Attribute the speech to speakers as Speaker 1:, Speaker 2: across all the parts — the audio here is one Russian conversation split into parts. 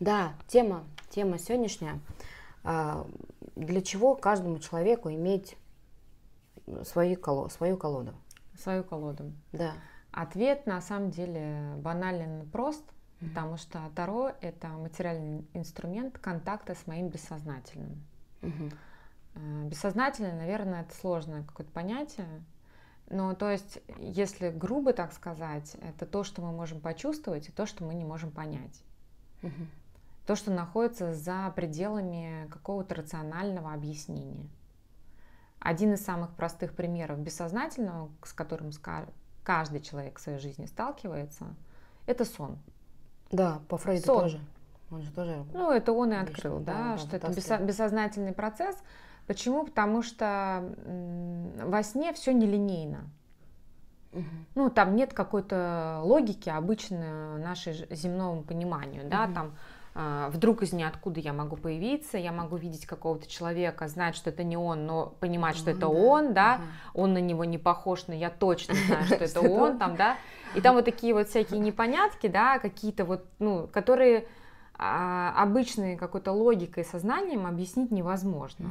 Speaker 1: Да, тема, тема сегодняшняя. А, для чего каждому человеку иметь свою, коло, свою колоду? Свою колоду. Да. Ответ на самом деле банален прост, mm-hmm. потому что Таро – это материальный инструмент контакта с моим бессознательным. Mm-hmm. Бессознательное, наверное, это сложное какое-то понятие, Но то есть, если грубо так сказать, это то, что мы можем почувствовать, и то, что мы не можем понять. Угу то, что находится за пределами какого-то рационального объяснения. Один из самых простых примеров бессознательного, с которым каждый человек в своей жизни сталкивается, это сон. Да, по Фрейду сон. тоже. Он же тоже. Ну, это он и открыл, да, да что это бессо- бессознательный процесс. Почему? Потому что во сне все нелинейно. Угу. Ну, там нет какой-то логики обычно нашей земному пониманию, да, угу. там а, вдруг из ниоткуда я могу появиться, я могу видеть какого-то человека, знать, что это не он, но понимать, что это ну он, да, он на него не похож, но я точно знаю, что это он, там, да, и там вот такие вот всякие непонятки, да, какие-то вот, ну, которые а, обычной какой-то логикой, сознанием объяснить невозможно.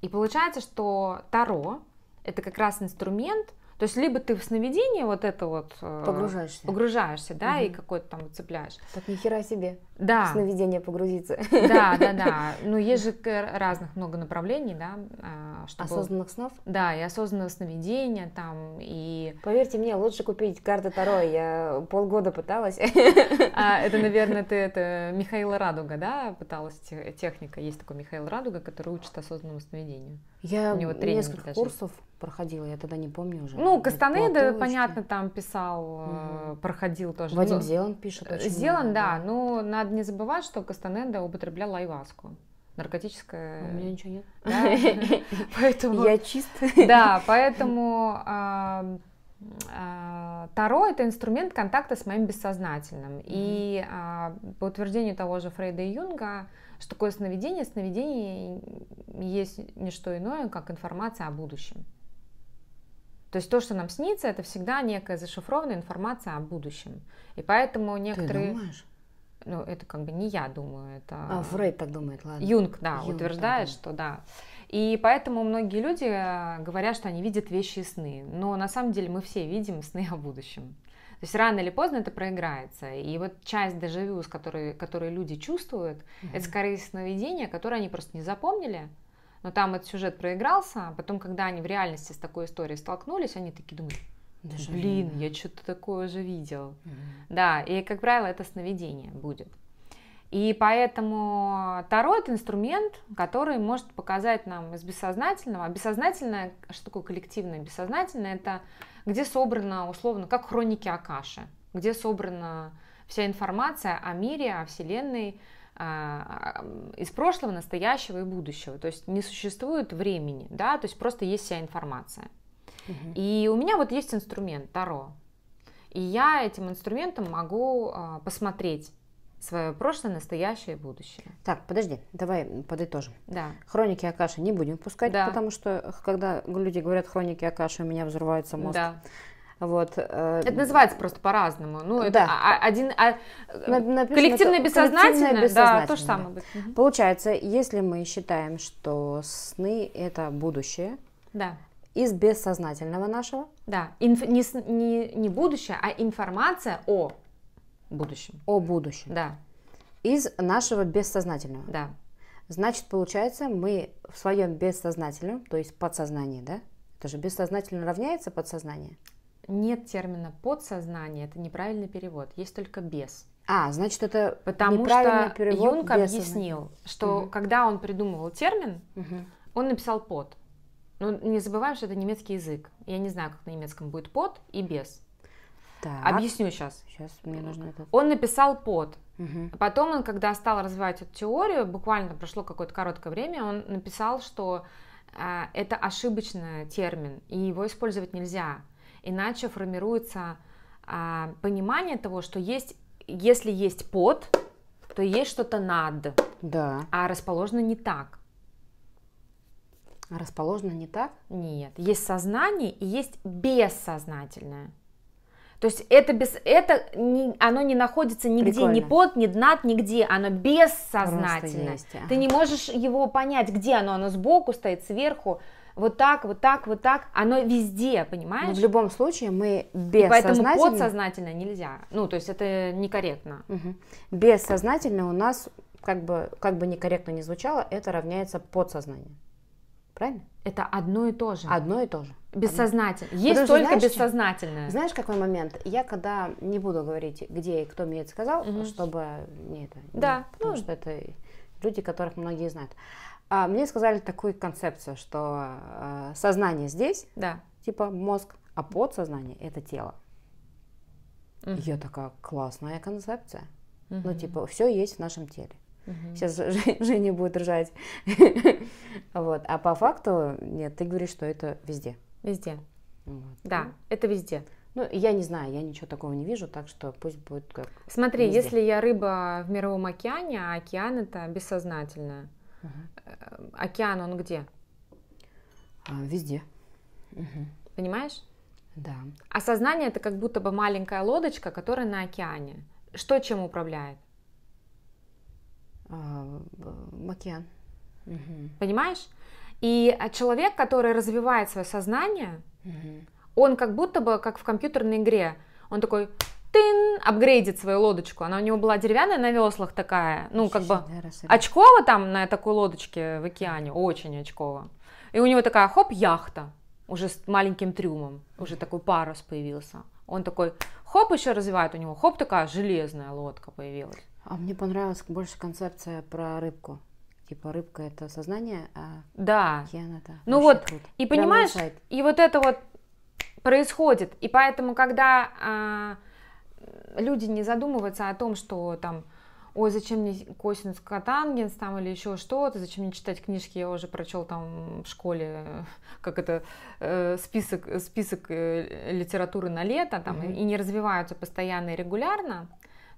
Speaker 1: И получается, что Таро это как раз инструмент, то есть либо ты в сновидении вот это вот э, погружаешься, погружаешься, да, угу. и какой-то там цепляешь. Так ни себе. Да. В сновидение погрузиться. Да, да, да. Ну есть же разных много направлений, да. А, чтобы... Осознанных снов. Да, и осознанное сновидение, там и. Поверьте мне, лучше купить карты Таро. Я полгода пыталась. А, это, наверное, ты это Михаила Радуга, да, пыталась техника. Есть такой Михаил Радуга, который учит осознанному сновидению.
Speaker 2: Я у него тренинг несколько даже. курсов
Speaker 1: проходила, я тогда не помню уже. Ну, э, Кастанеда, понятно, там писал, угу. проходил тоже. Вадим ну, Зелан пишет очень Зелан, много, да, да, но ну, надо не забывать, что Кастанеда употреблял айваску. Наркотическое. А у меня ничего нет. Поэтому... Я чист. Да, поэтому а, Таро это инструмент контакта с моим бессознательным. И а, по утверждению того же Фрейда и Юнга, что такое сновидение? Сновидение есть не что иное, как информация о будущем. То есть то, что нам снится, это всегда некая зашифрованная информация о будущем. И поэтому некоторые... Ты думаешь? Ну, это как бы не я думаю, это... А, Фрейд так думает, ладно. Юнг, да, Юнг утверждает, что да. И поэтому многие люди э, говорят, что они видят вещи и сны. Но на самом деле мы все видим сны о будущем. То есть рано или поздно это проиграется. И вот часть дежавю, с которой, которые люди чувствуют, mm-hmm. это скорее сновидение, которое они просто не запомнили, но там этот сюжет проигрался, а потом, когда они в реальности с такой историей столкнулись, они такие думают, Даже блин, я что-то такое уже видел. Mm-hmm. Да, и, как правило, это сновидение будет. И поэтому Таро – это инструмент, который может показать нам из бессознательного. А бессознательное, что такое коллективное? Бессознательное – это где собрано, условно, как хроники Акаши, где собрана вся информация о мире, о Вселенной, а, а, из прошлого, настоящего и будущего. То есть не существует времени, да, то есть просто есть вся информация. Угу. И у меня вот есть инструмент Таро. И я этим инструментом могу а, посмотреть свое прошлое, настоящее и будущее. Так, подожди, давай подытожим. Да. Хроники Акаши не будем пускать, да. потому что когда люди говорят хроники Акаши, у меня взрывается мозг. Да. Вот. Э, это называется просто по-разному. Ну, да. это а, а, один, а, Написано, коллективное бессознательное, коллективное бессознательное, да, то же самое. Да. Получается, если мы считаем, что сны – это будущее, да. из бессознательного нашего. Да, Инф, не, не, не будущее, а информация о будущем. О будущем. Да. Из нашего бессознательного. Да. Значит, получается, мы в своем бессознательном, то есть подсознании, да? Это же бессознательно равняется подсознание? Нет термина подсознание, это неправильный перевод. Есть только без. А, значит, это Потому что перевод Юнг объяснил, что угу. когда он придумывал термин, угу. он написал под. Но ну, не забываем, что это немецкий язык. Я не знаю, как на немецком будет под и без. Так. Объясню сейчас. Сейчас мне э, нужно это. Он написал под. Угу. Потом он, когда стал развивать эту теорию, буквально прошло какое-то короткое время, он написал, что э, это ошибочный термин, и его использовать нельзя. Иначе формируется э, понимание того, что есть, если есть под, то есть что-то над. Да. А расположено не так. А расположено не так? Нет. Есть сознание и есть бессознательное. То есть это без это не, оно не находится нигде, Прикольно. ни под, ни над, нигде. Оно бессознательно. Ты не можешь его понять, где оно. Оно сбоку стоит, сверху. Вот так, вот так, вот так. Оно везде, понимаешь? Но ну, в любом случае мы бессознательно... И поэтому подсознательно нельзя. Ну, то есть это некорректно. Угу. Бессознательно у нас, как бы, как бы некорректно не звучало, это равняется подсознанию. Правильно? Это одно и то же. Одно и то же. Бессознательно. Есть Потому только знаешь, бессознательное. Знаешь, какой момент? Я когда не буду говорить, где и кто мне это сказал, угу. чтобы не это. Да. Не, потому ну. что это люди, которых многие знают. А, мне сказали такую концепцию, что а, сознание здесь, да. типа мозг, а подсознание это тело. Угу. Я такая классная концепция. Угу. Ну, типа, все есть в нашем теле. Угу. Сейчас Женя будет ржать. вот. А по факту, нет, ты говоришь, что это везде. Везде. Вот. Да, это везде. Ну, я не знаю, я ничего такого не вижу, так что пусть будет как. Смотри, везде. если я рыба в мировом океане, а океан это бессознательное. Угу. Океан он где? А, везде. Угу. Понимаешь? Да. А сознание это как будто бы маленькая лодочка, которая на океане. Что чем управляет? А, в океан. Угу. Понимаешь? И а, человек, который развивает свое сознание, угу. он как будто бы, как в компьютерной игре, он такой тын, апгрейдит свою лодочку. Она у него была деревянная на веслах такая, ну как бы очково там на такой лодочке в океане, очень очково. И у него такая хоп яхта уже с маленьким трюмом, уже такой парус появился. Он такой хоп еще развивает у него, хоп такая железная лодка появилась. А мне понравилась больше концепция про рыбку. Типа рыбка это сознание, а да. океан это. Ну вот, круто. и понимаешь, и вот это вот происходит. И поэтому, когда а, люди не задумываются о том, что там, ой, зачем мне косинус катангенс там или еще что-то, зачем мне читать книжки, я уже прочел там в школе, как это, э, список, список э, литературы на лето, там, mm-hmm. и, и не развиваются постоянно и регулярно,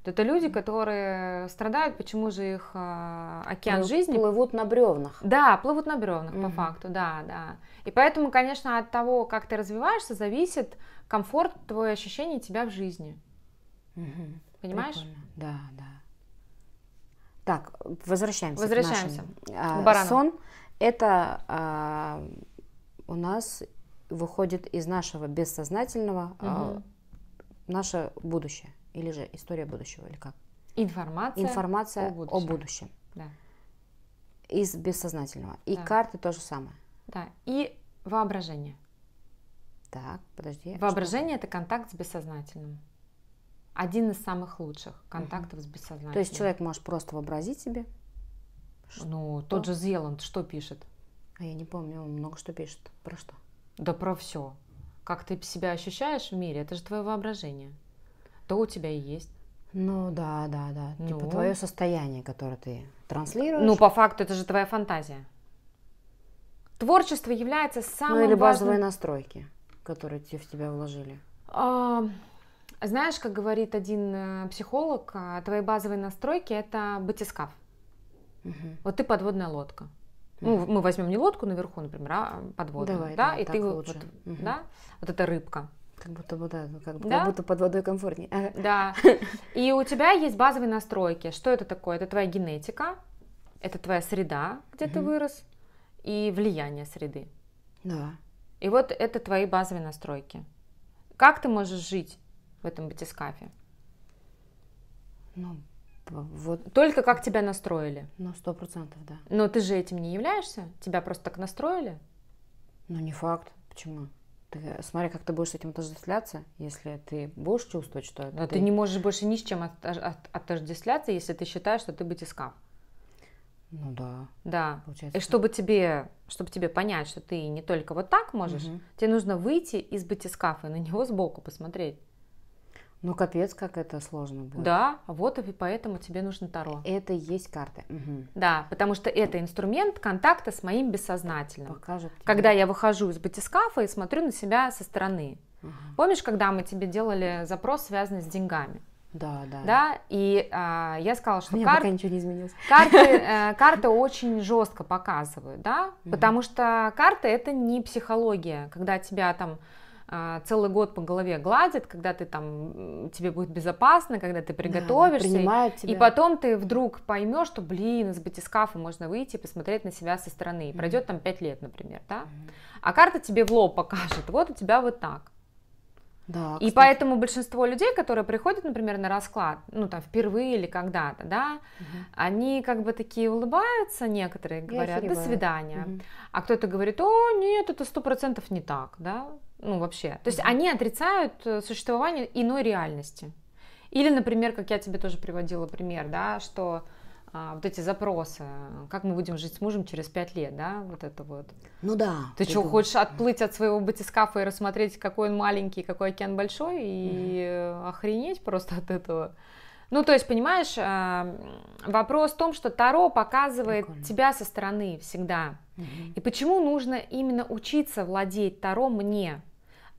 Speaker 1: это люди, которые страдают, почему же их э, океан Плыв, жизни... Плывут на бревнах. Да, плывут на бревнах, угу. по факту, да, да. И поэтому, конечно, от того, как ты развиваешься, зависит комфорт, твое ощущение тебя в жизни. Угу. Понимаешь? Прикольно. Да, да. Так, возвращаемся. Возвращаемся. К нашим. К а, барану. Сон – это а, у нас выходит из нашего бессознательного угу. а, наше будущее или же история будущего, или как? Информация. Информация о будущем. О будущем. Да. Из бессознательного. И да. карты то же самое. Да. И воображение. Так, подожди. А воображение что? это контакт с бессознательным. Один из самых лучших контактов угу. с бессознательным. То есть человек может просто вообразить себе. Ну, тот же Зеланд что пишет? А я не помню, он много что пишет. Про что? Да про все. Как ты себя ощущаешь в мире, это же твое воображение то у тебя и есть. Ну да, да, да. Типа ну. Типа твое состояние, которое ты транслируешь. Ну, по факту, это же твоя фантазия. Творчество является самым. Ну или базовые настройки, которые в тебя вложили. А, знаешь, как говорит один э, психолог, а, твои базовые настройки это батискаф. Угу. Вот ты подводная лодка.
Speaker 2: Ну, мы возьмем
Speaker 1: не лодку наверху, например, а подводную. Давай, да, да, и ты лучше. вот, угу. да, вот эта рыбка. Как будто вода, ну, как, да? как будто под водой комфортнее. Да. И у тебя есть базовые настройки. Что это такое? Это твоя генетика, это твоя среда, где угу. ты вырос, и влияние среды. Да. И вот это твои базовые настройки. Как ты можешь жить в этом батискафе? Ну, вот. Только как тебя настроили. Ну, сто процентов, да. Но ты же этим не являешься? Тебя просто так настроили? Ну, не факт. Почему? Ты, смотри, как ты будешь с этим отождествляться, если ты будешь чувствовать, что это. Но ты... ты не можешь больше ни с чем от, от, отождествляться, если ты считаешь, что ты батискаф. Ну да. Да. Получается. И чтобы тебе, чтобы тебе понять, что ты не только вот так можешь, угу. тебе нужно выйти из батискафа и на него сбоку посмотреть. Ну, капец, как это сложно будет. Да, вот и поэтому тебе нужно Таро. Это и есть карты. Угу. Да, потому что это инструмент контакта с моим бессознательным. Покажет тебе. Когда я выхожу из батискафа и смотрю на себя со стороны. Угу. Помнишь, когда мы тебе делали запрос, связанный с деньгами? Да, да. Да, и а, я сказала, что кар... пока ничего не изменилось. карты, э, карты очень жестко показывают, да, угу. потому что карты это не психология, когда тебя там а, целый год по голове гладит, когда ты там, тебе будет безопасно, когда ты приготовишься. Да, и, и потом ты вдруг поймешь, что, блин, из батискафа можно выйти и посмотреть на себя со стороны. И пройдет там пять лет, например, да? А карта тебе в лоб покажет, вот у тебя вот так. Да, и поэтому большинство людей, которые приходят, например, на расклад, ну там впервые или когда-то, да, угу. они как бы такие улыбаются, некоторые говорят, до свидания, угу. а кто-то говорит, о, нет, это сто процентов не так, да, ну вообще. То есть они отрицают э, существование иной реальности. Или, например, как я тебе тоже приводила пример, да, что а, вот эти запросы, как мы будем жить с мужем через пять лет, да, вот это вот. Ну да. Ты что, хочешь отплыть от своего батискафа и рассмотреть, какой он маленький, какой океан большой, и mm. охренеть просто от этого? Ну, то есть, понимаешь, а, вопрос в том, что Таро показывает Прикольно. тебя со стороны всегда. И почему нужно именно учиться владеть таро мне,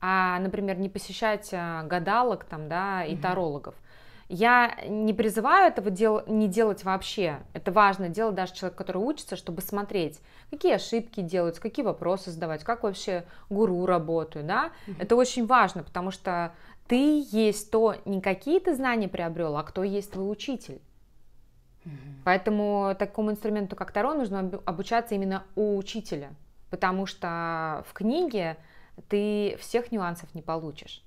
Speaker 1: а, например, не посещать а, гадалок там, да, и тарологов? Я не призываю этого дел, не делать вообще. Это важное дело даже человек, который учится, чтобы смотреть, какие ошибки делаются, какие вопросы задавать, как вообще гуру работаю, да. mm Это очень важно, потому что ты есть то, не какие то знания приобрел, а кто есть твой учитель. Угу. Поэтому такому инструменту, как Таро, нужно обучаться именно у учителя, потому что в книге ты всех нюансов не получишь.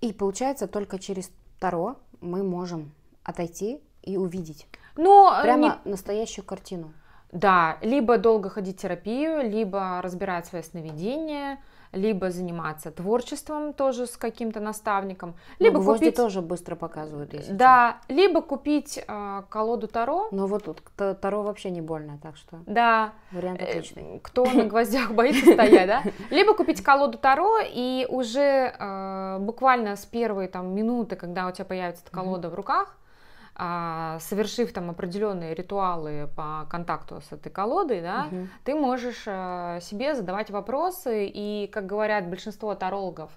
Speaker 1: И получается, только через Таро мы можем отойти и увидеть. Но ну, э, Прямо не... настоящую картину. Да, либо долго ходить в терапию, либо разбирать свои сновидения – либо заниматься творчеством тоже с каким-то наставником, ну, либо гвозди купить тоже быстро показывают. Если да, что. либо купить э, колоду таро. Но вот тут таро вообще не больно, так что. Да. Вариант э, отличный. Кто на гвоздях боится стоять, да? Либо купить колоду таро и уже э, буквально с первой там минуты, когда у тебя появится эта колода в руках а, совершив там определенные ритуалы по контакту с этой колодой, да, угу. ты можешь э, себе задавать вопросы, и, как говорят большинство тарологов,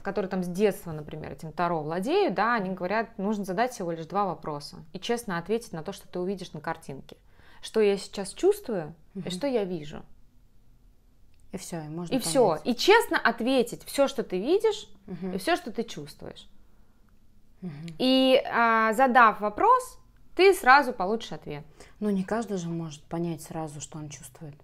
Speaker 1: которые там с детства, например, этим Таро владеют, да, они говорят, нужно задать всего лишь два вопроса и честно ответить на то, что ты увидишь на картинке. Что я сейчас чувствую угу. и что я вижу. И все, и можно. И понять. все. И честно ответить все, что ты видишь, угу. и все, что ты чувствуешь. И а, задав вопрос, ты сразу получишь ответ. Но ну, не каждый же может понять сразу, что он чувствует.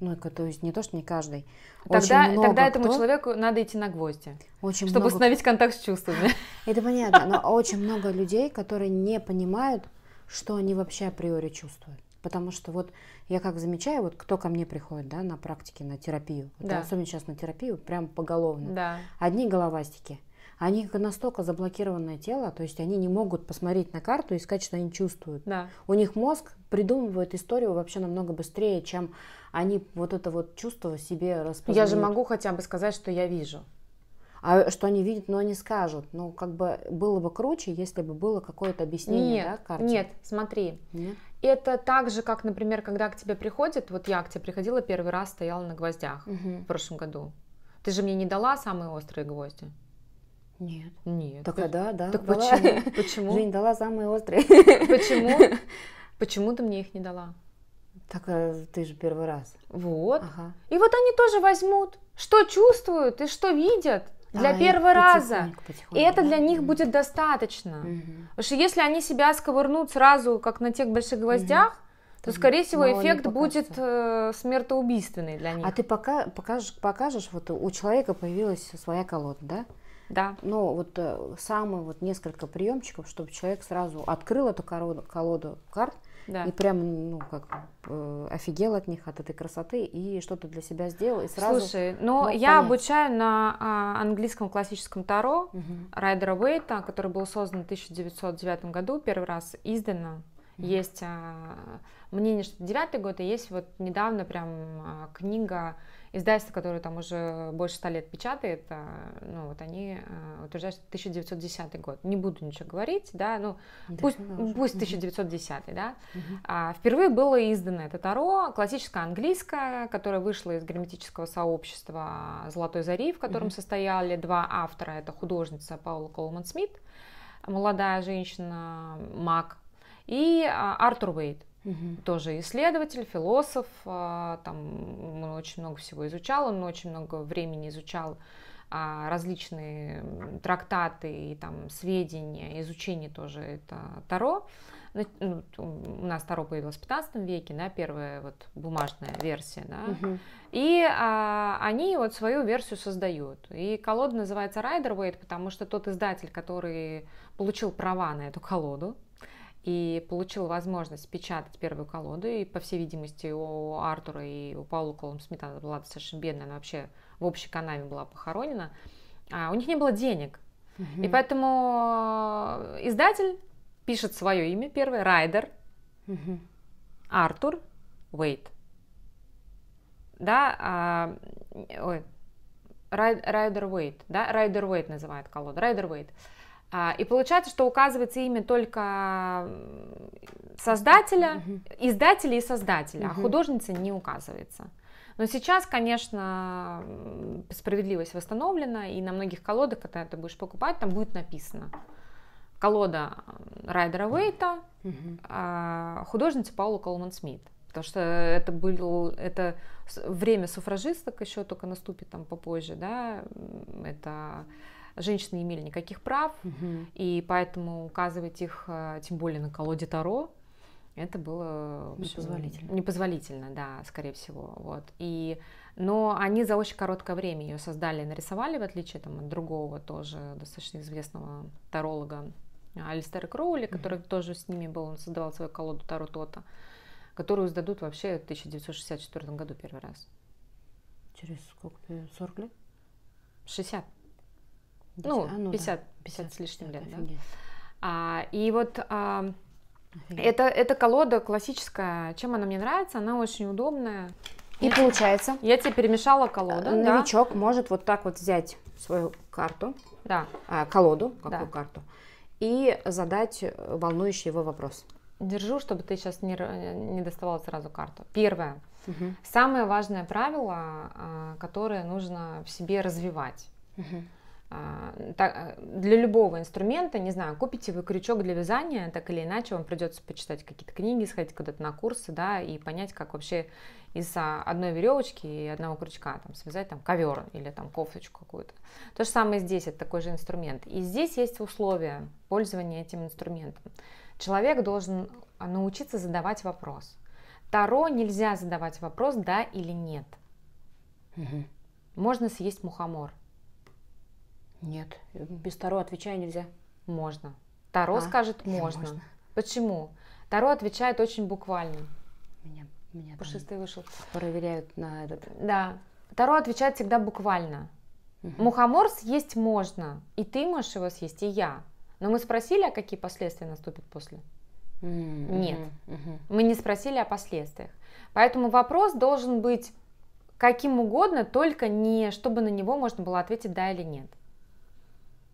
Speaker 1: Ну, то есть не то, что не каждый. Тогда, тогда этому кто... человеку надо идти на гвозди, очень чтобы много... установить контакт с чувствами. Это понятно, но очень много людей, которые не понимают, что они вообще априори чувствуют. Потому что вот я как замечаю, вот кто ко мне приходит, да, на практике, на терапию, да. вот особенно сейчас на терапию, прям поголовно. Да. Одни головастики, они настолько заблокированное тело, то есть они не могут посмотреть на карту и сказать, что они чувствуют. Да. У них мозг придумывает историю вообще намного быстрее, чем они вот это вот чувство себе распознают. Я же могу хотя бы сказать, что я вижу. А что они видят, но они скажут. Ну, как бы было бы круче, если бы было какое-то объяснение, нет, да, карте. Нет, смотри. Нет? Это так же, как, например, когда к тебе приходит, вот я к тебе приходила первый раз, стояла на гвоздях угу. в прошлом году. Ты же мне не дала самые острые гвозди. Нет. Нет. Только да, да. Так дала. почему? Почему? Жень, дала самые острые. Почему? Почему ты мне их не дала? Так э, ты же первый раз. Вот. Ага. И вот они тоже возьмут, что чувствуют и что видят для а, первого раза. и это да? для них будет достаточно. Угу. Потому что если они себя сковырнут сразу, как на тех больших гвоздях, угу то, скорее всего, Мало эффект будет э, смертоубийственный для а них. А ты пока покажешь, покажешь, вот у человека появилась своя колода, да? Да. Но вот э, самые вот несколько приемчиков, чтобы человек сразу открыл эту колоду, колоду карт да. и прям, ну, как э, офигел от них, от этой красоты и что-то для себя сделал и сразу. Слушай, но ну, я понять. обучаю на а, английском классическом таро угу. Райдера Уэйта, который был создан в 1909 году первый раз, издано есть а, мнение, что девятый год, и есть вот недавно прям а, книга Издательство, которое там уже больше ста лет печатает, а, ну, вот они а, утверждают, что 1910 год. Не буду ничего говорить, да, ну, да, пусть, пусть 1910, да. Угу. А, впервые было издано это Таро, классическое английское, которое вышло из герметического сообщества «Золотой зари», в котором угу. состояли два автора, это художница Паула Колман Смит, молодая женщина, маг, и а, Артур Уэйд. Угу. Тоже исследователь, философ, а, там он очень много всего изучал, он очень много времени изучал а, различные трактаты и там сведения, изучение тоже это Таро. Ну, у нас Таро появилось в 15 веке, да, первая вот бумажная версия, да, угу. и а, они вот свою версию создают. И колода называется Rider потому что тот издатель, который получил права на эту колоду, и получил возможность печатать первую колоду. И, по всей видимости, у Артура и у Паула Колум Смита была совершенно бедная, она вообще в общей канаве была похоронена. А у них не было денег. Mm-hmm. И поэтому э, издатель пишет свое имя первое, Райдер, mm-hmm. Артур Уэйт. Да, а, ой, Райдер Уэйт, да, Райдер Уэйт называет колоду, Райдер Уэйт. Uh, а, и получается, что указывается имя только создателя, угу. издателя и создателя, угу. а художница не указывается. Но сейчас, конечно, справедливость восстановлена, и на многих колодах, когда ты будешь покупать, там будет написано колода Райдера Уэйта, угу. художница Паула Колман Смит. Потому что это было это время суфражисток еще только наступит там попозже, да, это женщины не имели никаких прав, угу. и поэтому указывать их, э, тем более на колоде Таро, это было непозволительно. непозволительно, да, скорее всего. Вот. И, но они за очень короткое время ее создали и нарисовали, в отличие там, от другого тоже достаточно известного таролога э, Алистера Кроули, который mm-hmm. тоже с ними был, он создавал свою колоду Таро Тота, которую сдадут вообще в 1964 году первый раз. Через сколько? 40 лет? 60. Ну, а, ну 50, да. 50 с лишним лет. Да? А, и вот а, это, эта колода классическая. Чем она мне нравится? Она очень удобная. И я, получается. Я тебе перемешала колоду. Э, новичок да? может вот так вот взять свою карту, да. а, колоду, какую да. карту, и задать э, волнующий его вопрос. Держу, чтобы ты сейчас не, э, не доставала сразу карту. Первое. Угу. Самое важное правило, а, которое нужно в себе развивать. Угу а, а, для любого инструмента, не знаю, купите вы крючок для вязания, так или иначе вам придется почитать какие-то книги, сходить куда-то на курсы, да, и понять, как вообще из а, одной веревочки и одного крючка там связать там ковер или там кофточку какую-то. То же самое здесь, это такой же инструмент. И здесь есть условия пользования этим инструментом. Человек должен научиться задавать вопрос. Таро нельзя задавать вопрос «да» или «нет». Угу. Можно съесть мухомор. Нет, без Таро отвечая нельзя. Можно. Таро а? скажет можно. можно. Почему? Таро отвечает очень буквально. Меня, меня Пушистый вышел. Проверяют на этот. Да. Таро отвечает всегда буквально. Угу. Мухомор съесть можно. И ты можешь его съесть, и я. Но мы спросили, а какие последствия наступят после? Mm-hmm. Нет. Mm-hmm. Мы не спросили о последствиях. Поэтому вопрос должен быть каким угодно, только не чтобы на него можно было ответить да или нет.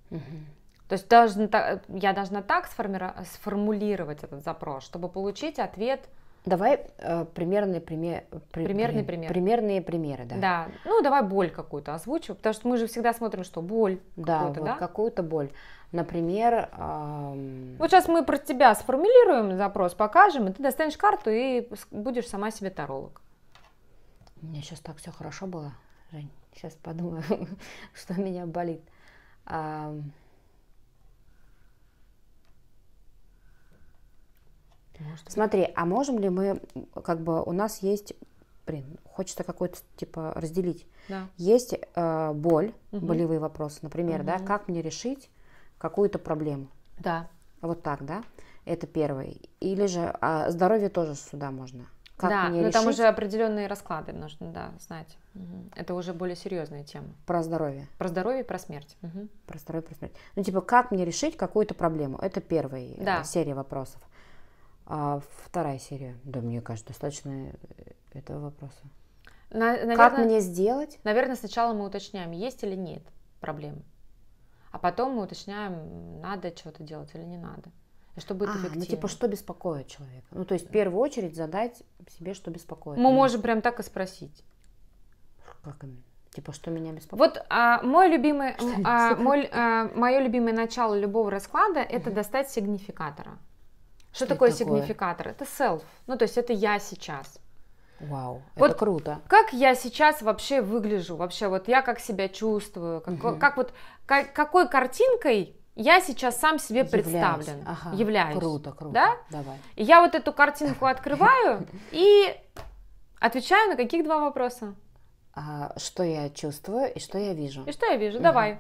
Speaker 1: То есть должна я должна так сформулировать этот запрос, чтобы получить ответ. Давай э, примерные, пример, при, примерные при, примеры. Примерные примеры, да. Да. Ну, давай боль какую-то озвучу, потому что мы же всегда смотрим, что боль. Да, какую-то, вот да? какую-то боль. Например... Эм... Вот сейчас мы про тебя сформулируем запрос, покажем, и ты достанешь карту и будешь сама себе таролог. У меня сейчас так все хорошо было, Жень. Сейчас подумаю, что меня болит. А, Может. Смотри, а можем ли мы, как бы у нас есть, блин, хочется какой-то типа разделить. Да. Есть э, боль, угу. болевые вопросы, например, угу. да, как мне решить какую-то проблему. Да. Вот так, да? Это первый. Или же а здоровье тоже сюда можно как да, мне но решить. там уже определенные расклады нужно да, знать. Угу. Это уже более серьезная тема. Про здоровье. Про здоровье и про смерть. Угу. Про здоровье и про смерть. Ну, типа, как мне решить какую-то проблему? Это первая э, да. серия вопросов. А вторая серия. Да, мне кажется, достаточно э, этого вопроса. На, наверное, как мне сделать? Наверное, сначала мы уточняем, есть или нет проблемы. А потом мы уточняем, надо что-то делать или не надо. А Чтобы будет а, эффективно. Ну, типа, что беспокоит человека? Ну, то есть, в первую очередь задать себе, что беспокоит. Мы можем прям так и спросить. Как именно? Типа, что меня беспокоит? Вот а, мой любимый, а, мой, а, мое любимое начало любого расклада – это достать сигнификатора. Что, что такое, такое сигнификатор? Это self, ну то есть это я сейчас. Вау, вот это круто. Как я сейчас вообще выгляжу? Вообще вот я как себя чувствую? Как, угу. как вот как, какой картинкой я сейчас сам себе являюсь. представлен, ага, являюсь. Круто, круто. Да? Давай. я вот эту картинку открываю и отвечаю на каких два вопроса? А, что я чувствую и что я вижу. И что я вижу, давай.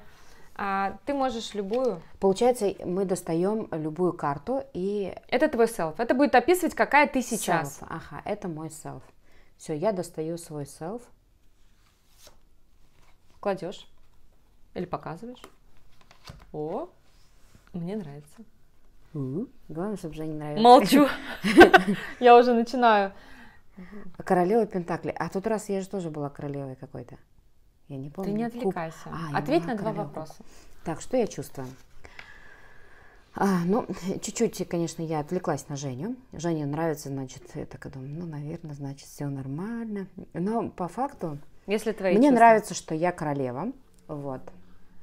Speaker 1: А, ты можешь любую. Получается, мы достаем любую карту и... Это твой селф. Это будет описывать, какая ты сейчас. Self. Ага, это мой селф. Все, я достаю свой селф. Кладешь или показываешь. О, мне нравится. Угу. Главное, чтобы Жене нравилось. Молчу. Я уже начинаю. А королева Пентакли. А тут раз я же тоже была королевой какой-то. Я не помню. Ты не отвлекайся. А, Ответь на два вопроса. Так, что я чувствую? А, ну, чуть-чуть, конечно, я отвлеклась на Женю. Жене нравится, значит, я так думаю, ну, наверное, значит, все нормально. Но по факту... Если твои Мне чувства. нравится, что я королева. Вот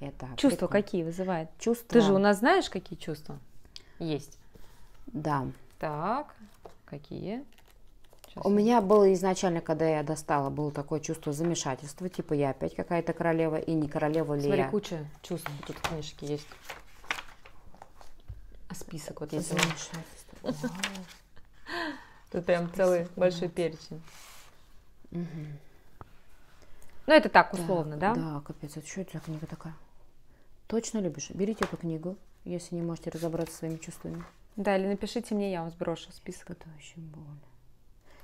Speaker 1: это... Чувства прикольно. какие вызывает? Чувства... Ты же у нас знаешь, какие чувства есть? Да. Так, какие? Сейчас. У меня было изначально, когда я достала, было такое чувство замешательства, типа я опять какая-то королева и не королева ли Смотри, я. куча чувств тут в книжке есть. А список вот есть. Замешательство. Тут прям целый большой перечень. Ну, это так, условно, да? Да, капец, это а что это за книга такая? Точно любишь? Берите эту книгу, если не можете разобраться своими чувствами. Да, или напишите мне, я вам сброшу список. Это очень больно.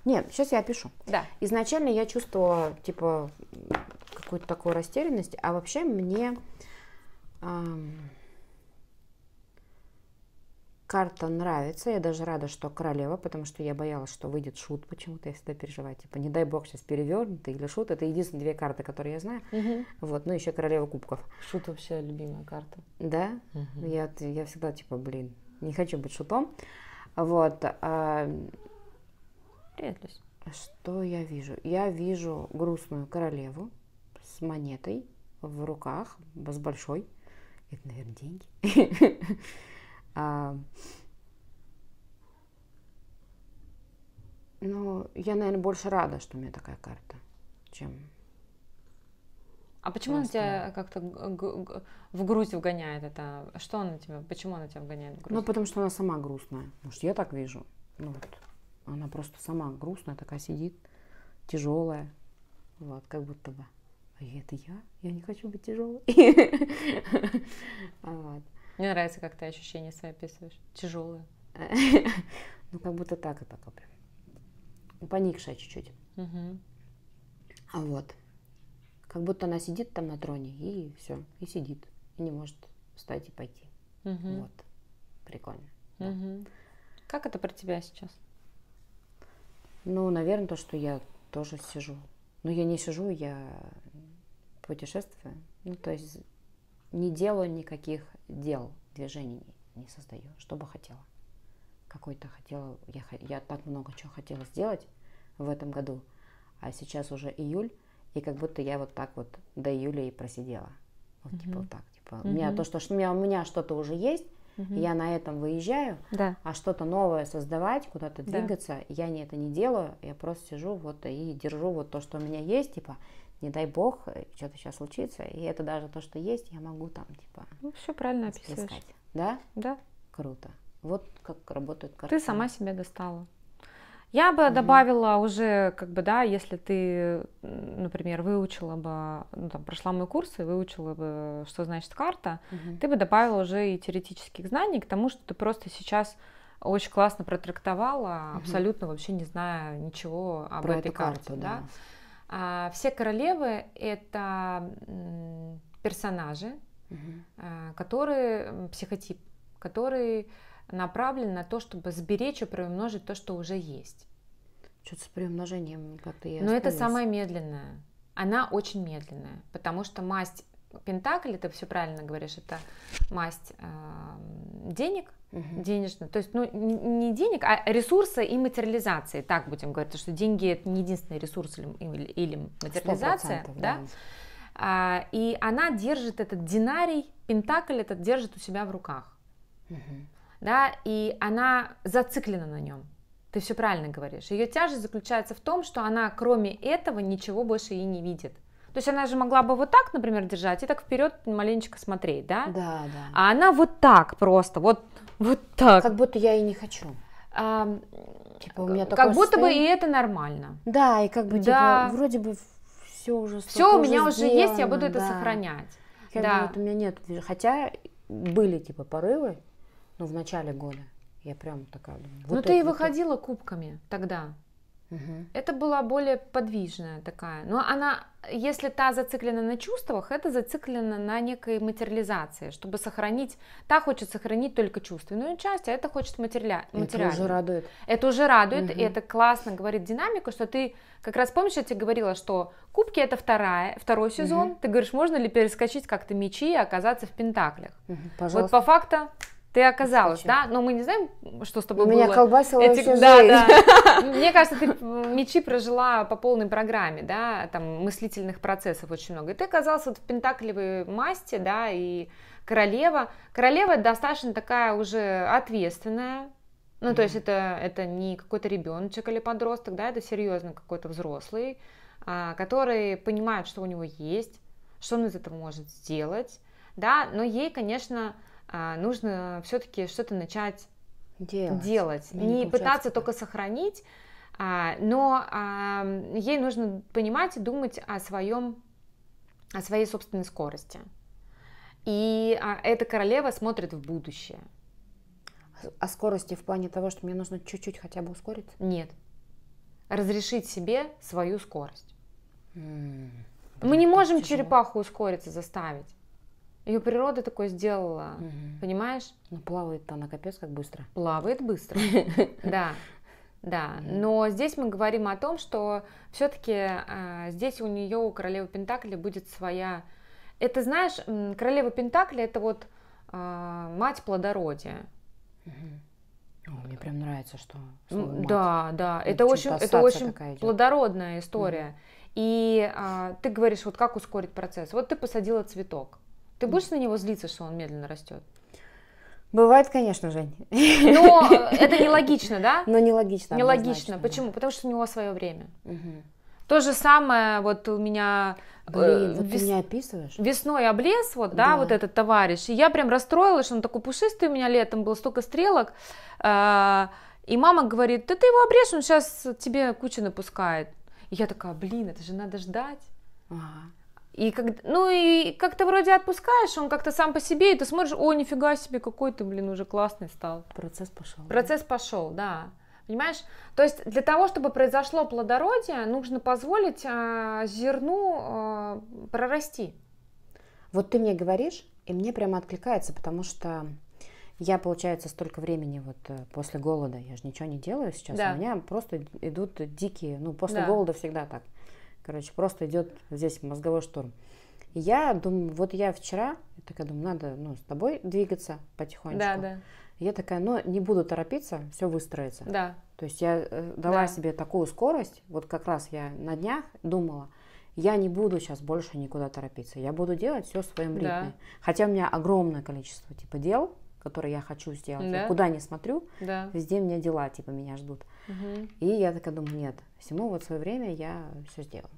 Speaker 1: Нет, сейчас я опишу. Да. Изначально я чувствовала, типа, какую-то такую растерянность, а вообще мне... Эм, Карта нравится, я даже рада, что королева, потому что я боялась, что выйдет шут почему-то, я всегда переживаю, типа, не дай бог, сейчас перевернутый или шут, это единственные две карты, которые я знаю, угу. вот, ну, еще королева кубков. Шут вообще любимая карта. Да? Угу. Я, я всегда, типа, блин, не хочу быть шутом, вот. А... Приятность. Что я вижу? Я вижу грустную королеву с монетой в руках, с большой, это, наверное, деньги. А, ну, я, наверное, больше рада, что у меня такая карта, чем... А почему она тебя как-то в грусть вгоняет это? Что она тебя, почему она тебя вгоняет в грусть? Ну, потому что она сама грустная. Может, я так вижу. Ну, вот. Она просто сама грустная, такая сидит, тяжелая. Вот, как будто бы. А это я? Я не хочу быть тяжелой. А, мне нравится, как ты ощущения свои описываешь. Тяжелые. Ну, как будто так и пока прям. Ну, поникшая чуть-чуть. А вот. Как будто она сидит там на троне и все, и сидит. И не может встать и пойти. Вот. Прикольно. Как это про тебя сейчас? Ну, наверное, то, что я тоже сижу. Но ну, я не сижу, я путешествую. Ну, то есть не делаю никаких дел, движений не создаю, что бы хотела. Какой-то хотела, я, я так много чего хотела сделать в этом году, а сейчас уже июль, и как будто я вот так вот до июля и просидела. Вот угу. типа вот так, типа угу. у меня то, что у меня, у меня что-то уже есть, угу. я на этом выезжаю, да. а что-то новое создавать, куда-то да. двигаться, я не это не делаю, я просто сижу вот и держу вот то, что у меня есть, типа не дай бог, э, что-то сейчас случится, и это даже то, что есть, я могу там, типа... Ну, все правильно описываешь. Да? Да. Круто. Вот как работают картины. Ты сама себя достала. Я бы угу. добавила уже, как бы, да, если ты, например, выучила бы, ну, там, прошла мой курс и выучила бы, что значит карта, угу. ты бы добавила уже и теоретических знаний к тому, что ты просто сейчас очень классно протрактовала, угу. абсолютно вообще не зная ничего об Про этой эту карту, карте, да. да а, Все королевы это персонажи, угу. которые психотип, который направлен на то, чтобы сберечь и приумножить то, что уже есть. Что-то с приумножением как-то я. Но осталась. это самое медленное. Она очень медленная, потому что масть Пентакль, ты все правильно говоришь, это масть э, денег, угу. денежно, то есть, ну, не денег, а ресурсы и материализации, так будем говорить, потому что деньги это не единственный ресурс или, или материализация, да, да. А, и она держит этот динарий, Пентакль этот держит у себя в руках, угу. да, и она зациклена на нем, ты все правильно говоришь, ее тяжесть заключается в том, что она кроме этого ничего больше и не видит, то есть она же могла бы вот так, например, держать и так вперед маленечко смотреть, да? Да, да. А она вот так просто, вот, вот так. Как будто я и не хочу. А, типа, у меня как будто состояние... бы и это нормально. Да, и как бы типа, да. Типа, вроде бы все уже Все у меня уже сделано, есть, я буду да. это сохранять. Как да. бы вот у меня нет, хотя были типа порывы, но ну, в начале года я прям такая. Ну, вот ну ты и выходила кубками тогда. Угу. Это была более подвижная такая. Но она, если та зациклена на чувствах, это зациклена на некой материализации, чтобы сохранить. Та хочет сохранить только чувственную часть, а это хочет материаля... материальную. Это уже радует. Это уже радует, угу. и это классно говорит динамику, что ты как раз помнишь, я тебе говорила, что кубки это вторая, второй сезон. Угу. Ты говоришь, можно ли перескочить как-то мечи и оказаться в пентаклях? Угу, пожалуйста. Вот по факту ты оказалась, да? Но ну, мы не знаем, что с тобой Меня было. Меня колбасило Эти... всю да, жизнь. Да. Мне кажется, ты мечи прожила по полной программе, да, там мыслительных процессов очень много. И ты оказалась вот в пентаклевой масти, да, и королева. Королева достаточно такая уже ответственная, ну, то есть это, это не какой-то ребеночек или подросток, да, это серьезно какой-то взрослый, а, который понимает, что у него есть, что он из этого может сделать, да, но ей, конечно, а, нужно все-таки что-то начать делать, делать. не, пытаться только сохранить, а, но а, ей нужно понимать и думать о своем, о своей собственной скорости. И эта королева смотрит в будущее. О скорости в плане того, что мне нужно чуть-чуть хотя бы ускориться? Нет. Разрешить себе свою скорость. Mm, Мы не можем черепаху ускориться заставить. Ее природа такое сделала, угу. понимаешь? Ну, плавает-то она капец как быстро. Плавает быстро, да. Да, но здесь мы говорим о том, что все-таки э, а, здесь у нее, у королевы Пентакли, будет своя... Это, знаешь, королева Пентакли это вот э, мать плодородия. Угу. О, мне прям нравится, что... Мать. Да, да, это очень, это очень плодородная история. Угу. И э, ты говоришь, вот как ускорить процесс. Вот ты посадила цветок. Ты будешь на него злиться, что он медленно растет? Бывает, конечно, Жень. Но э, это нелогично, да? Но нелогично. Нелогично. Однозначно. Почему? Потому что у него свое время. Угу. То же самое вот у меня... Э, блин, э, вот вес... ты меня описываешь? Весной облез, вот, да, да, вот этот товарищ. И я прям расстроилась, что он такой пушистый у меня летом был, столько стрелок. Э, и мама говорит, да ты его обрежь, он сейчас тебе кучу напускает. И я такая, блин, это же надо ждать. Ага. И как, ну и как-то вроде отпускаешь, он как-то сам по себе, и ты смотришь, о, нифига себе, какой ты, блин, уже классный стал. Процесс пошел. Процесс да? пошел, да. Понимаешь? То есть для того, чтобы произошло плодородие, нужно позволить э, зерну э, прорасти. Вот ты мне говоришь, и мне прямо откликается, потому что я, получается, столько времени вот э, после голода, я же ничего не делаю сейчас, да. у меня просто идут дикие, ну, после да. голода всегда так. Короче, просто идет здесь мозговой шторм. И я думаю, вот я вчера, я такая думаю, надо ну, с тобой двигаться потихонечку. Да, да. Я такая, ну, не буду торопиться, все выстроится. Да. То есть я э, дала да. себе такую скорость, вот как раз я на днях думала, я не буду сейчас больше никуда торопиться, я буду делать все в своем ритме. Да. Хотя у меня огромное количество типа дел, которые я хочу сделать. Да. Я куда не смотрю, да. везде у меня дела, типа, меня ждут. Угу. И я такая думаю, нет, всему вот свое время я все сделаю.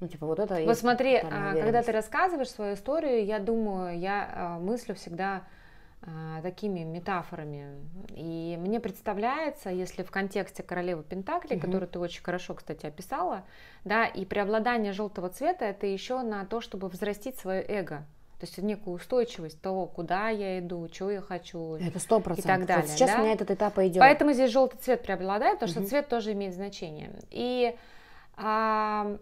Speaker 1: Ну, типа, вот это... Вот смотри, а, когда ты рассказываешь свою историю, я думаю, я а, мыслю всегда а, такими метафорами. И мне представляется, если в контексте королевы Пентакли, угу. которую ты очень хорошо, кстати, описала, да, и преобладание желтого цвета это еще на то, чтобы взрастить свое эго. То есть некую устойчивость того, куда я иду, чего я хочу. Это сто процентов. И так далее. сейчас да? у меня этот этап идет. Поэтому здесь желтый цвет преобладает, потому угу. что цвет тоже имеет значение. И а,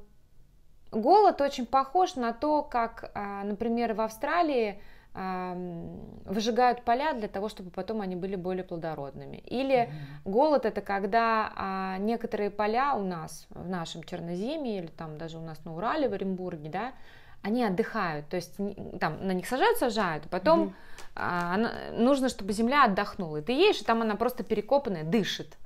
Speaker 1: Голод очень похож на то, как, а, например, в Австралии а, выжигают поля для того, чтобы потом они были более плодородными. Или голод это когда а, некоторые поля у нас в нашем Черноземье или там даже у нас на Урале в Оренбурге, да, они отдыхают, то есть там на них сажают, сажают, а потом mm-hmm. а, нужно, чтобы земля отдохнула. И ты ешь, и там она просто перекопанная, дышит.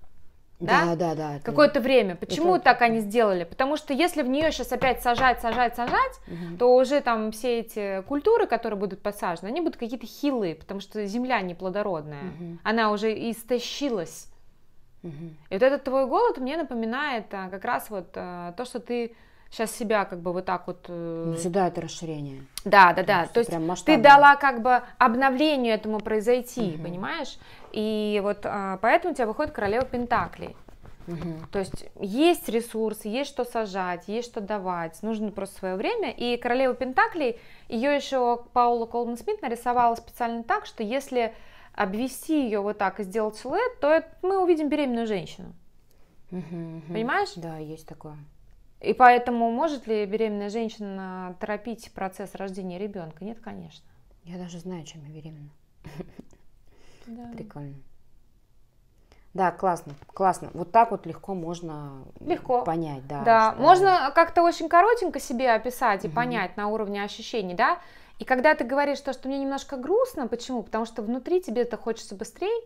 Speaker 1: Да, да, да. да Какое-то время. Почему это... так они сделали? Потому что если в нее сейчас опять сажать, сажать, сажать, угу. то уже там все эти культуры, которые будут посажены, они будут какие-то хилые, потому что земля неплодородная. Угу. Она уже истощилась. Угу. И вот этот твой голод мне напоминает а, как раз вот а, то, что ты сейчас себя как бы вот так вот... сюда э, это расширение. Да, да, да. То есть ты дала как бы обновлению этому произойти, угу. понимаешь? И вот а, поэтому у тебя выходит королева Пентаклей. Угу. То есть есть ресурс, есть что сажать, есть что давать, нужно просто свое время. И королева Пентаклей, ее еще Паула Колман Смит нарисовала специально так, что если обвести ее вот так и сделать силуэт, то это, мы увидим беременную женщину. Угу, угу. Понимаешь? Да, есть такое. И поэтому может ли беременная женщина торопить процесс рождения ребенка? Нет, конечно. Я даже знаю, чем я беременна. Да. Прикольно. Да, классно, классно. Вот так вот легко можно легко. понять, да. Да, что... можно как-то очень коротенько себе описать и угу. понять на уровне ощущений, да. И когда ты говоришь то, что мне немножко грустно, почему? Потому что внутри тебе это хочется быстрее.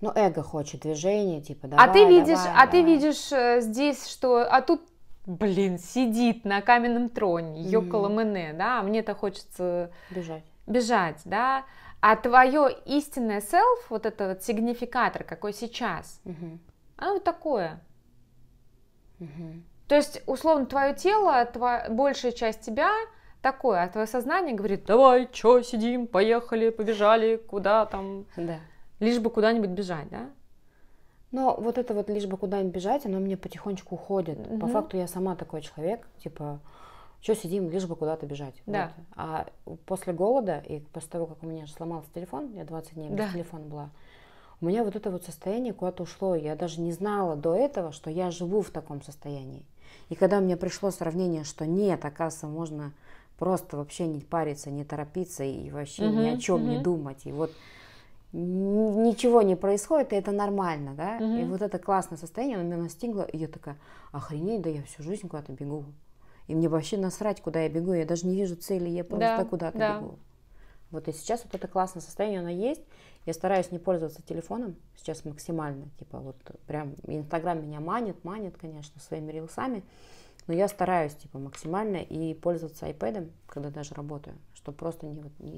Speaker 1: Ну, эго хочет движения, типа, а давай, А ты видишь, давай, а давай. ты видишь здесь, что, а тут, блин, сидит на каменном троне, mm-hmm. Угу. Йокола Мене, да, а мне-то хочется... Бежать. Бежать, да. А твое истинное self, вот это вот сигнификатор, какой сейчас, угу. оно вот такое. Угу. То есть, условно, твое тело, тво... большая часть тебя такое, а твое сознание говорит, давай, чё, сидим, поехали, побежали, куда там. Да. Лишь бы куда-нибудь бежать, да? Но вот это вот лишь бы куда-нибудь бежать, оно мне потихонечку уходит. Угу. По факту я сама такой человек, типа, что сидим, лишь бы куда-то бежать. Да. Вот. А после голода и после того, как у меня сломался телефон, я 20 дней без да. телефона была, у меня вот это вот состояние куда-то ушло. Я даже не знала до этого, что я живу в таком состоянии. И когда мне пришло сравнение, что нет, оказывается, можно просто вообще не париться, не торопиться и вообще угу, ни о чем угу. не думать. И вот ничего не происходит, и это нормально, да? Угу. И вот это классное состояние, оно меня настигло, и я такая, охренеть, да я всю жизнь куда-то бегу. И мне вообще насрать, куда я бегу, я даже не вижу цели, я просто да, куда-то да. бегу. Вот и сейчас вот это классное состояние, оно есть. Я стараюсь не пользоваться телефоном сейчас максимально. Типа вот прям Инстаграм меня манит, манит, конечно, своими рилсами. Но я стараюсь типа максимально и пользоваться iPad, когда даже работаю, чтобы просто не, вот не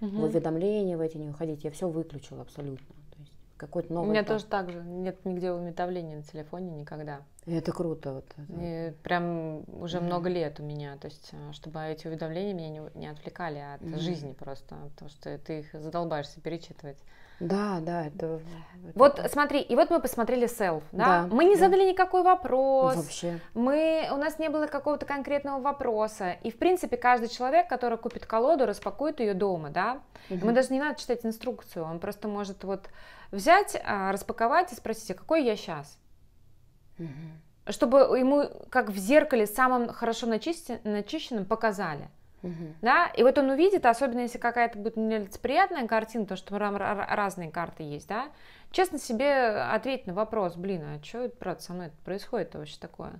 Speaker 1: угу. в уведомления в эти не уходить. Я все выключила абсолютно. То есть какой-то новый. У меня этап. тоже так же. Нет нигде уведомлений на телефоне никогда это круто. Вот, да. и прям уже mm много лет у меня, то есть, э, чтобы эти уведомления меня не, не отвлекали а от mm жизни просто, потому что ты их задолбаешься перечитывать. Да, да, это... Вот это... смотри, и вот мы посмотрели селф, да? да мы не да. задали никакой вопрос. Вообще. Мы, у нас не было какого-то конкретного вопроса. И, в принципе, каждый человек, который купит колоду, распакует ее дома, да? Угу. Ему даже не надо читать инструкцию, он просто может вот взять, а, распаковать и спросить, а какой я сейчас? Угу. Чтобы ему, как в зеркале, самым хорошо начисти, начищенным показали. Угу. Да? И вот он увидит, особенно если какая-то будет нелицеприятная картина, то что там разные карты есть, да, честно себе ответить на вопрос, блин, а что, правда, со мной происходит вообще такое?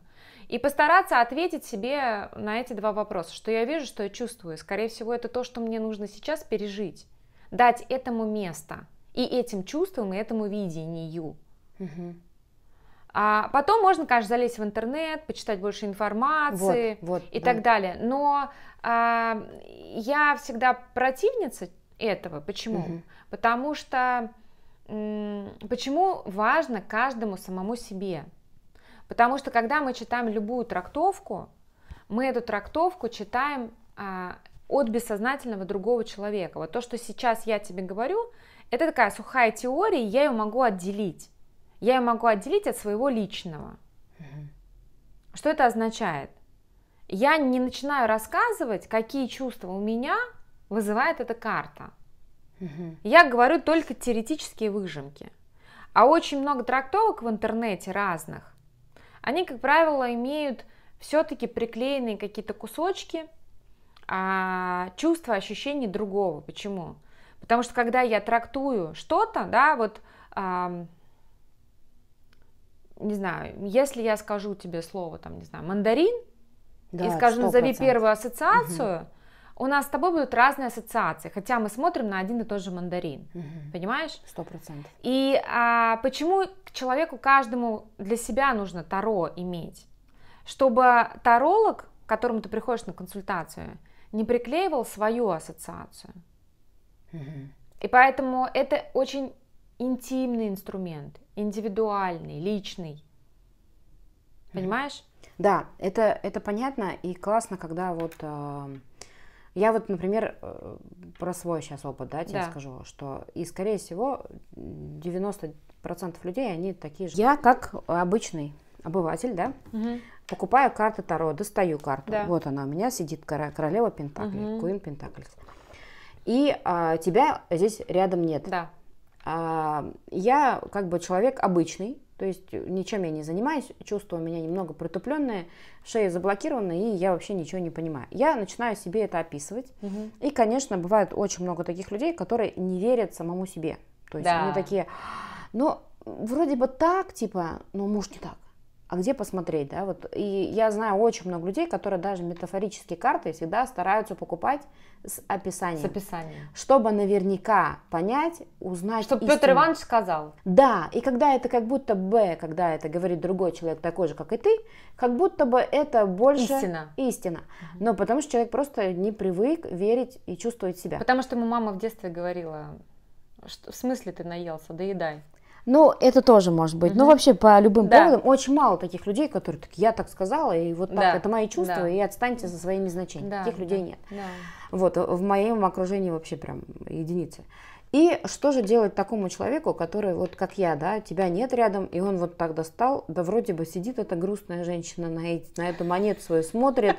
Speaker 1: И постараться ответить себе на эти два вопроса, что я вижу, что я чувствую, скорее всего, это то, что мне нужно сейчас пережить, дать этому место и этим чувствам, и этому видению. Угу. А потом можно, конечно, залезть в интернет, почитать больше информации вот, вот, и да. так далее. Но а, я всегда противница этого. Почему? Угу. Потому что почему важно каждому самому себе? Потому что когда мы читаем любую трактовку, мы эту трактовку читаем а, от бессознательного другого человека. Вот то, что сейчас я тебе говорю, это такая сухая теория, я ее могу отделить я ее могу отделить от своего личного. Что это означает? Я не начинаю рассказывать, какие чувства у меня вызывает эта карта. Я говорю только теоретические выжимки. А очень много трактовок в интернете разных. Они, как правило, имеют все-таки приклеенные какие-то кусочки а, чувства, ощущений другого. Почему? Потому что когда я трактую что-то, да, вот а, не знаю, если я скажу тебе слово, там, не знаю, мандарин, да, и скажу, назови первую ассоциацию, угу. у нас с тобой будут разные ассоциации, хотя мы смотрим на один и тот же мандарин, угу. понимаешь? Сто процентов. И а, почему к человеку каждому для себя нужно таро иметь? Чтобы таролог, к которому ты приходишь на консультацию, не приклеивал свою ассоциацию. Угу. И поэтому это очень интимный инструмент, индивидуальный, личный. Понимаешь? Да, это, это понятно и классно, когда вот... Э, я вот, например, э, про свой сейчас опыт, да, тебе да. скажу, что и, скорее всего, 90% людей, они такие же. Я, как обычный обыватель, да, угу. покупаю карты Таро, достаю карту. Да. Вот она у меня сидит, королева Пентаклей, угу. Куин Пентаклей. И а, тебя здесь рядом нет. Да. А, я как бы человек обычный, то есть э, ничем я не занимаюсь, Чувство у меня немного притупленные, шея заблокирована, и я вообще ничего не понимаю. Я начинаю себе это описывать. Угу. И, конечно, бывает очень много таких людей, которые не верят самому себе. То есть да. они такие, «А, ну, вроде бы так, типа, но может не так а где посмотреть, да, вот, и я знаю очень много людей, которые даже метафорические карты всегда стараются покупать с описанием. С описанием. Чтобы наверняка понять, узнать Чтобы истину. Петр Иванович сказал. Да, и когда это как будто Б, когда это говорит другой человек такой же, как и ты, как будто бы это больше... Истина. Истина. Но потому что человек просто не привык верить и чувствовать себя. Потому что ему мама в детстве говорила, что, в смысле ты наелся, доедай. Ну, это тоже может быть. Угу. Ну, вообще, по любым да. поводам очень мало таких людей, которые так, я так сказала, и вот так, да. это мои чувства, да. и отстаньте со своими значениями. Да. Таких людей да. нет. Да. Вот, в моем окружении вообще прям единицы. И что же делать такому человеку, который, вот как я, да, тебя нет рядом, и он вот так достал, да вроде бы сидит эта грустная женщина на, эти, на эту монету свою смотрит,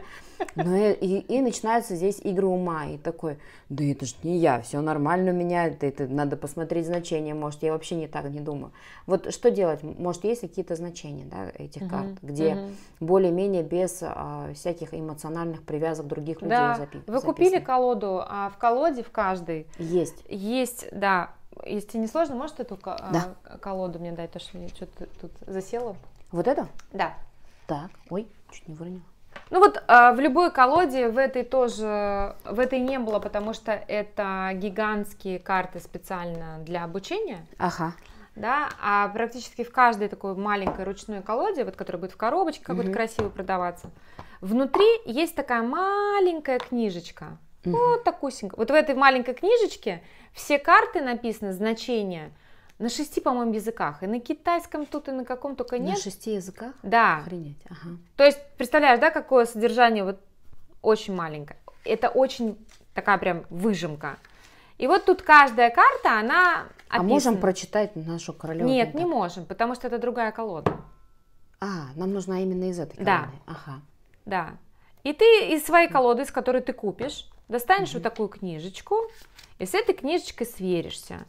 Speaker 1: но и начинаются здесь игры ума, и такой, да это же не я, все нормально у меня, это, это надо посмотреть значение, может, я вообще не так не думаю. Вот что делать? Может, есть какие-то значения да, этих угу, карт, где угу. более-менее без а, всяких эмоциональных привязок других людей да. запи- Вы купили колоду, а в колоде в каждой есть. Есть, да. Если не сложно, может эту а, да. колоду мне дать, то что мне что-то тут засело. Вот это? Да. Так, ой, чуть не выронила. Ну вот э, в любой колоде в этой тоже, в этой не было, потому что это гигантские карты специально для обучения. Ага. Да, а практически в каждой такой маленькой ручной колоде, вот которая будет в коробочке, как угу. будет красиво продаваться, внутри есть такая маленькая книжечка. Угу. Вот такусенькая. Вот в этой маленькой книжечке все карты написаны, значения. На шести, по-моему, языках. И на китайском тут, и на каком только нет. На шести языках? Да. Охренеть, ага. То есть, представляешь, да, какое содержание вот очень маленькое. Это очень такая прям выжимка. И вот тут каждая карта, она описана. А можем прочитать нашу королеву? Нет, не можем, потому что это другая колода. А, нам нужна именно из этой колоды. Да. Ага. Да. И ты из своей колоды, из которой ты купишь, достанешь угу. вот такую книжечку, и с этой книжечкой сверишься.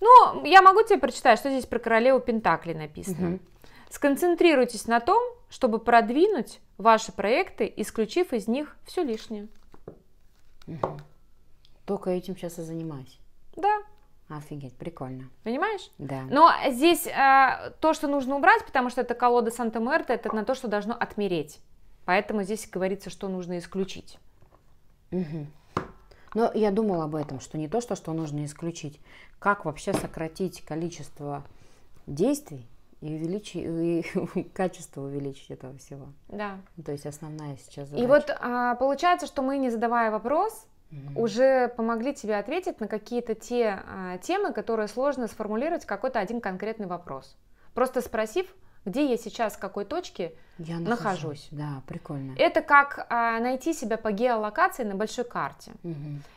Speaker 1: Ну, я могу тебе прочитать, что здесь про королеву Пентакли написано. Угу. Сконцентрируйтесь на том, чтобы продвинуть ваши проекты, исключив из них все лишнее. Угу. Только этим сейчас и занимаюсь. Да. Офигеть, прикольно. Понимаешь? Да. Но здесь э, то, что нужно убрать, потому что это колода Санта-Мерта, это на то, что должно отмереть. Поэтому здесь говорится, что нужно исключить. Угу. Но я думала об этом, что не то, что, что нужно исключить, как вообще сократить количество действий и, увеличи, и, качество увеличить этого всего. Да. Ну, то есть основная сейчас задача. И вот а, получается, что мы, не задавая вопрос, угу. уже помогли тебе ответить на какие-то те а, темы, которые сложно сформулировать какой-то один конкретный вопрос. Просто спросив, где я сейчас, в какой точке я нахожусь. нахожусь. Да, прикольно. Это как а, найти себя по геолокации на большой карте. Угу.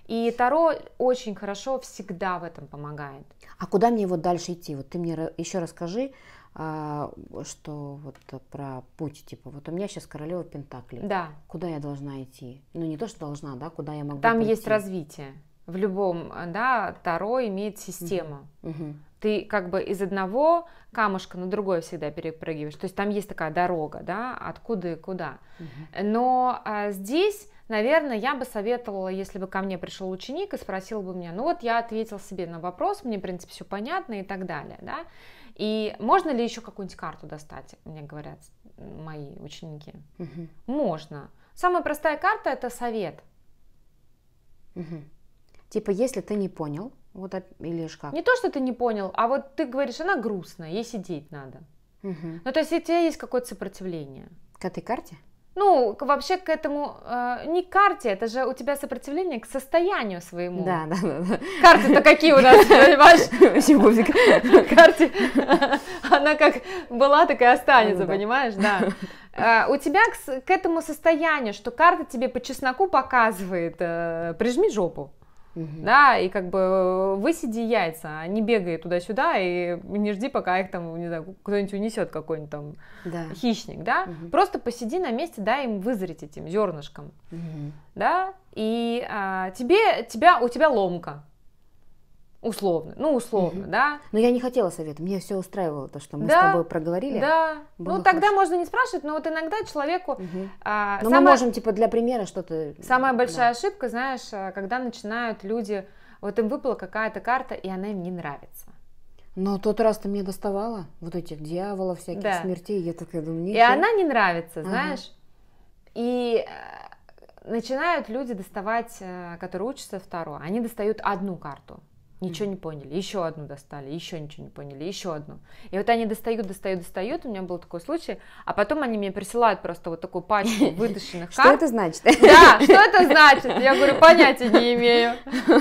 Speaker 1: И Таро очень хорошо всегда в этом помогает. А куда мне вот дальше идти? Вот ты мне еще расскажи, а, что вот про путь, типа, вот у меня сейчас королева Пентакли. Да. Куда я должна идти? Ну, не то, что должна, да, куда я могу Там пойти? есть развитие. В любом, да, Таро имеет систему. Угу ты как бы из одного камушка на другой всегда перепрыгиваешь. То есть там есть такая дорога, да, откуда и куда. Угу. Но а, здесь, наверное, я бы советовала, если бы ко мне пришел ученик и спросил бы меня, ну вот я ответил себе на вопрос, мне, в принципе, все понятно и так далее, да. И можно ли еще какую-нибудь карту достать, мне говорят мои ученики? Угу. Можно. Самая простая карта это совет. Угу. Типа, если ты не понял, вот или как? Не то, что ты не понял, а вот ты говоришь, она грустная, ей сидеть надо. Угу. Ну, то есть у тебя есть какое-то сопротивление. К этой карте? Ну, вообще к этому, э, не к карте, это же у тебя сопротивление к состоянию своему. Да, да, да. да. Карты-то какие у нас, понимаешь? Карте, она как была, так и останется, ну понимаешь, да. Э, у тебя к этому состоянию, что карта тебе по чесноку показывает, э, прижми жопу. Угу. Да, и как бы э, высиди яйца, а не бегай туда-сюда и не жди, пока их там, не знаю, кто-нибудь унесет какой-нибудь там да. хищник, да. Угу. Просто посиди на месте, дай им вызреть этим зернышком, угу. да, и а, тебе, тебя, у тебя ломка, Условно, ну условно, угу. да. Но я не хотела совета, мне все устраивало то, что мы да, с тобой проговорили. Да. Было ну тогда можно не спрашивать, но вот иногда человеку. Угу. А, но самая, мы можем типа для примера что-то. Самая большая да. ошибка, знаешь, э, когда начинают люди, вот им выпала какая-то карта и она им не нравится. Но тот раз ты мне доставала вот этих дьяволов всяких да. смертей, я такая думаю. Ничего. И она не нравится, знаешь. Ага. И э, начинают люди доставать, э, которые учатся второго, они достают одну карту ничего не поняли, еще одну достали, еще ничего не поняли, еще одну. И вот они достают, достают, достают, у меня был такой случай, а потом они мне присылают просто вот такую пачку вытащенных карт. Что это значит? Да, что это значит? Я говорю, понятия не имею.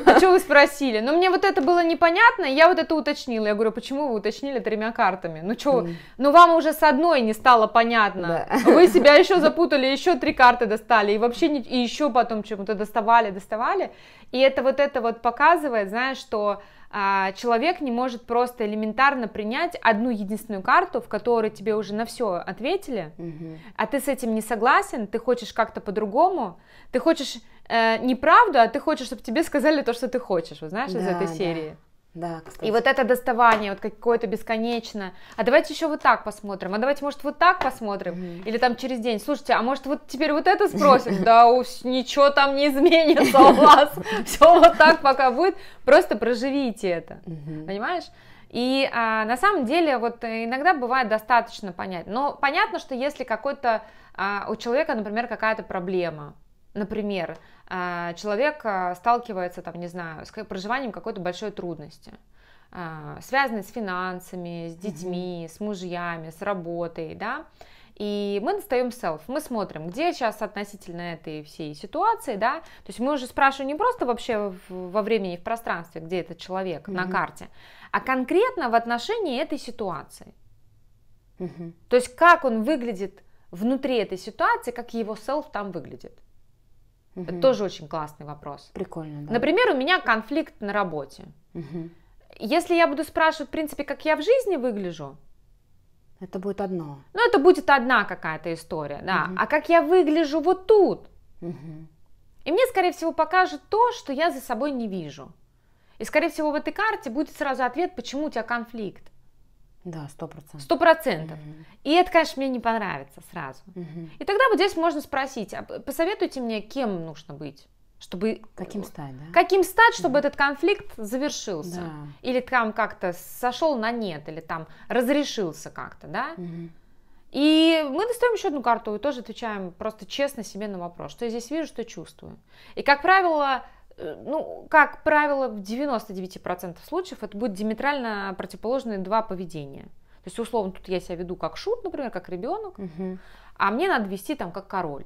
Speaker 1: А что вы спросили? Ну, мне вот это было непонятно, я вот это уточнила. Я говорю, почему вы уточнили тремя картами? Ну, что, ну, вам уже с одной не стало понятно. Вы себя еще запутали, еще три карты достали, и вообще, и еще потом чему-то доставали, доставали. И это вот это вот показывает, знаешь, что а, человек не может просто элементарно принять одну единственную карту, в которой тебе уже на все ответили, угу. а ты с этим не согласен, ты хочешь как-то по-другому, ты хочешь э, не правду, а ты хочешь, чтобы тебе сказали то, что ты хочешь, вот знаешь, да, из этой серии. Да. Да, кстати. И вот это доставание, вот какое-то бесконечное. А давайте еще вот так посмотрим. А давайте, может, вот так посмотрим. Mm-hmm. Или там через день. Слушайте, а может, вот теперь вот это спросим? Да уж, ничего там не изменится у вас. Все вот так пока будет. Просто проживите это. Понимаешь? И а, на самом деле вот иногда бывает достаточно понять. Но понятно, что если какой-то а, у человека, например, какая-то проблема, например, а, человек а, сталкивается, там, не знаю, с проживанием какой-то большой трудности, а, связанной с финансами, с детьми, с мужьями, с работой, да, и мы достаем self, мы смотрим, где сейчас относительно этой всей ситуации, да, то есть мы уже спрашиваем не просто вообще во времени и в пространстве, где этот человек mm-hmm. на карте, а конкретно в отношении этой ситуации. Mm-hmm. То есть как он выглядит внутри этой ситуации, как его self там выглядит. Угу. Это тоже очень классный вопрос. Прикольно. Да. Например, у меня конфликт на работе. Угу. Если я буду спрашивать, в принципе, как я в жизни выгляжу, это будет одно. Ну, это будет одна какая-то история, да. Угу. А как я выгляжу вот тут? Угу. И мне, скорее всего, покажет то, что я за собой не вижу. И, скорее всего, в этой карте будет сразу ответ, почему у тебя конфликт. Да, сто процентов. Сто процентов. И это, конечно, мне не понравится сразу. Угу. И тогда вот здесь можно спросить, а посоветуйте мне, кем нужно быть? Чтобы, каким стать, да? Каким стать, чтобы да. этот конфликт завершился. Да. Или там как-то сошел на нет, или там разрешился как-то, да? Угу. И мы достаем еще одну карту и тоже отвечаем просто честно себе на вопрос, что я здесь вижу, что чувствую. И, как правило, Э, ну, как правило, в 99% случаев это будет диаметрально противоположные два поведения. То есть, условно, тут я себя веду как шут, например, как ребенок, угу. а мне надо вести там как король,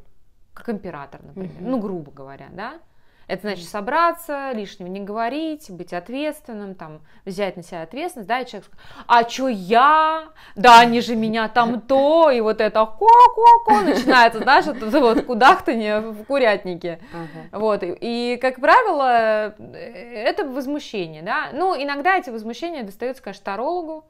Speaker 1: как император, например, угу. ну, грубо говоря, да. Это значит собраться, лишнего не говорить, быть ответственным, там, взять на себя ответственность, да, и человек а чё я? Да, они же меня там то, и вот это ко-ко-ко начинается, знаешь, вот, вот не в курятнике. Ага. Вот, и, и, как правило, это возмущение, да. Ну, иногда эти возмущения достаются, конечно, тарологу.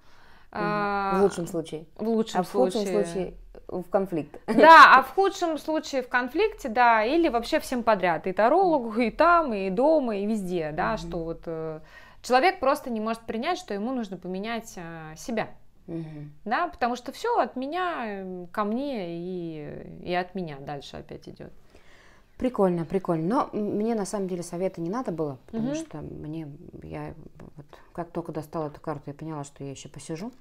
Speaker 1: А, в лучшем случае. В лучшем а случае. В худшем случае в конфликт. Да, а в худшем случае в конфликте, да, или вообще всем подряд, и тарологу, и там, и дома, и везде, да, mm что вот э, человек просто не может принять, что ему нужно поменять э, себя. Угу. Да, потому что все от меня э, ко мне и, и от меня дальше опять идет. Прикольно, прикольно. Но мне на самом деле совета не надо было, потому угу. что мне я вот как только достала эту карту, я поняла, что я еще посижу.